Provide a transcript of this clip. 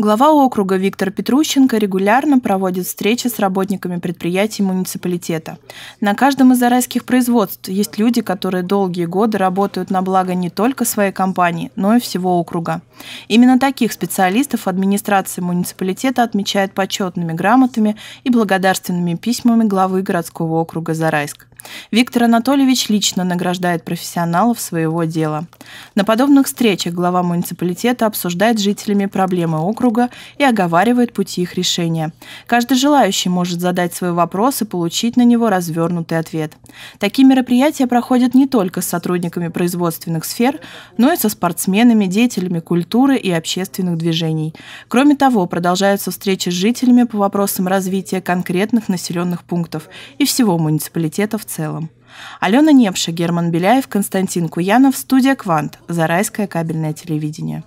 Глава округа Виктор Петрущенко регулярно проводит встречи с работниками предприятий муниципалитета. На каждом из зарайских производств есть люди, которые долгие годы работают на благо не только своей компании, но и всего округа. Именно таких специалистов администрация муниципалитета отмечает почетными грамотами и благодарственными письмами главы городского округа Зарайск. Виктор Анатольевич лично награждает профессионалов своего дела. На подобных встречах глава муниципалитета обсуждает с жителями проблемы округа и оговаривает пути их решения. Каждый желающий может задать свой вопрос и получить на него развернутый ответ. Такие мероприятия проходят не только с сотрудниками производственных сфер, но и со спортсменами, деятелями культуры и общественных движений. Кроме того, продолжаются встречи с жителями по вопросам развития конкретных населенных пунктов и всего муниципалитета в целом целом. Алена Непша, Герман Беляев, Константин Куянов, студия «Квант», Зарайское кабельное телевидение.